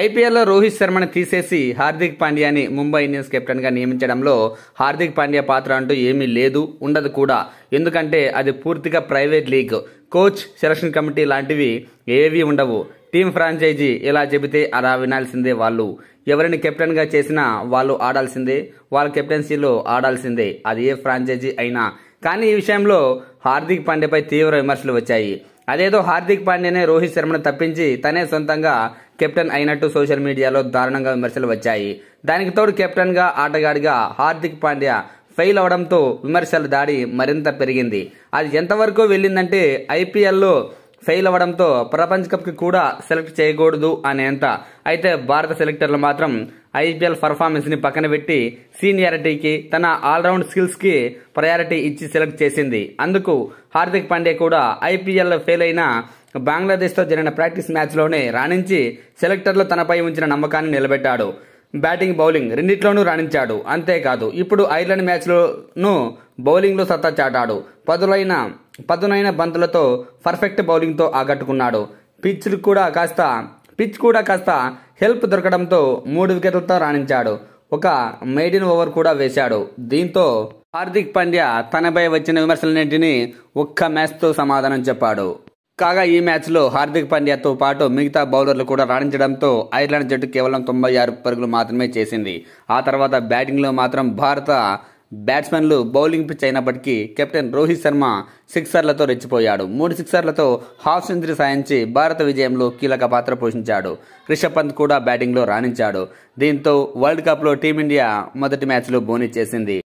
ఐపీఎల్లో రోహిత్ శర్మను తీసేసి హార్దిక్ పాండ్యాని ముంబై ఇండియన్స్ కెప్టెన్గా నియమించడంలో హార్దిక్ పాండ్యా పాత్ర అంటూ ఏమీ లేదు ఉండదు కూడా ఎందుకంటే అది పూర్తిగా private league coach selection committee లాంటివి ఏవి ఉండవు టీం ఫ్రాంచైజీ ఎలా చెబితే అలా వినాల్సిందే వాళ్ళు ఎవరిని కెప్టెన్గా చేసినా వాళ్ళు ఆడాల్సిందే వాళ్ళ కెప్టెన్సీలో ఆడాల్సిందే అది ఏ ఫ్రాంచైజీ అయినా కానీ ఈ విషయంలో హార్దిక్ పాండ్యపై తీవ్ర విమర్శలు వచ్చాయి అదేదో హార్దిక్ పాండ్యనే రోహిత్ శర్మను తప్పించి తనే సొంతంగా కెప్టెన్ అయినట్టు సోషల్ మీడియాలో దారుణంగా విమర్శలు వచ్చాయి దానికి తోడు కెప్టెన్గా ఆటగాడిగా హార్దిక్ పాండ్యా ఫెయిల్ అవడంతో విమర్శల దాడి మరింత పెరిగింది అది ఎంతవరకు వెళ్ళిందంటే ఐపీఎల్లో ఫెయిల్ అవ్వడంతో ప్రపంచ కప్కి కూడా సెలెక్ట్ చేయకూడదు అనేంత అయితే భారత సెలెక్టర్లు మాత్రం ఐపీఎల్ పర్ఫార్మెన్స్ని పక్కన పెట్టి సీనియారిటీకి తన ఆల్రౌండ్ స్కిల్స్కి ప్రయారిటీ ఇచ్చి సెలెక్ట్ చేసింది అందుకు హార్దిక్ పాండే కూడా ఐపీఎల్ ఫెయిల్ అయిన బంగ్లాదేశ్తో జరిగిన ప్రాక్టీస్ మ్యాచ్లోనే రాణించి సెలెక్టర్లు తనపై ఉంచిన నమ్మకాన్ని నిలబెట్టాడు బ్యాటింగ్ బౌలింగ్ రెండిట్లోనూ రాణించాడు అంతేకాదు ఇప్పుడు ఐర్లాండ్ మ్యాచ్లోను బౌలింగ్లో సత్తా చాటాడు పదులైన పదునైన బంతులతో పర్ఫెక్ట్ బౌలింగ్తో ఆకట్టుకున్నాడు పిచ్లు కూడా కాస్త పిచ్ కూడా కాస్త హెల్ప్ దొరకడంతో మూడు వికెట్లతో రాణించాడు ఒక మెయిడిన్ ఓవర్ కూడా వేశాడు దీంతో హార్దిక్ పాండ్యా తనపై వచ్చిన విమర్శలన్నింటినీ ఒక్క మ్యాచ్తో సమాధానం చెప్పాడు కాగా ఈ మ్యాచ్లో హార్దిక్ పాండ్యాతో పాటు మిగతా బౌలర్లు కూడా రాణించడంతో ఐర్లాండ్ జట్టు కేవలం తొంభై ఆరు పరుగులు మాత్రమే చేసింది ఆ తర్వాత బ్యాటింగ్లో మాత్రం భారత బ్యాట్స్మెన్లు బౌలింగ్ పిచ్ అయినప్పటికీ కెప్టెన్ రోహిత్ శర్మ సిక్సర్లతో రెచ్చిపోయాడు మూడు సిక్సర్లతో హాఫ్ సెంచరీ సాధించి భారత విజయంలో కీలక పాత్ర పోషించాడు రిషబ్ పంత్ కూడా బ్యాటింగ్లో రాణించాడు దీంతో వరల్డ్ కప్లో టీమిండియా మొదటి మ్యాచ్లో బోనీ చేసింది